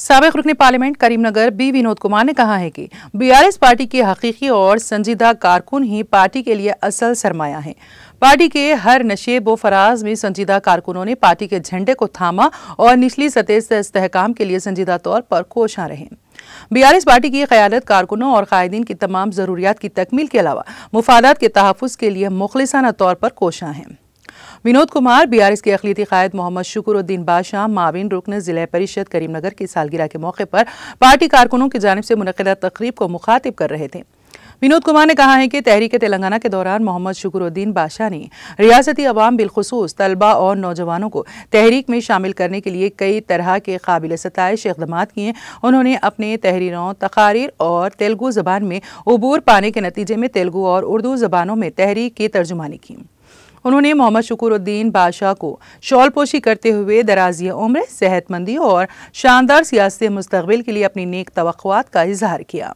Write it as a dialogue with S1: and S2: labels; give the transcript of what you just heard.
S1: सबक रुकन parliament Karimnagar B Vinod Kumar ने कहा है कि बीआरएस पार्टी के हकीकी और संजीदा कारकुन ही पार्टी के लिए असल सरमाया है पार्टी के हर नशेब व फराज में संजीदा कारकुनों ने पार्टी के झंडे को थामा और निचली सतह से इस्तेकाम के लिए संजीदा तौर पर कोशा रहे बीआरएस पार्टी की क्यादत कारकुनों और कायदीन की तमाम ज़रूरियात की तकमील के अलावा मुफादात के तहफ़ के लिए मुखलसाना तौर पर कोशा हैं विनोद कुमार बीआरएस के अखिलती कायद मोहम्मद शुक्रुद्दीन बादशाह माविन रुकन जिला परिषद करीमनगर की सालगिरह के मौके पर पार्टी कारकुनों की जानब से मुनदा तकरीब को मुखातिब कर रहे थे विनोद कुमार ने कहा है कि तहरीक तेलंगाना के दौरान मोहम्मद शुक्रुद्दीन बादशाह ने रियासती अवाम बिलखसूस तलबा और नौजवानों को तहरीक में शामिल करने के लिए कई तरह के काबिल सतश इकदाम किए उन्होंने अपने तहरीरों तकारीर और तेलुगु जबान में अबूर पाने के नतीजे में तेलगू और उर्दू जबानों में तहरीक की तर्जुमानी की उन्होंने मोहम्मद शकरुद्दीन बादशाह को शॉलपोशी करते हुए दराजी उम्र सेहतमंदी और शानदार सियासी मुस्तबिल के लिए अपनी नेक तो का इजहार किया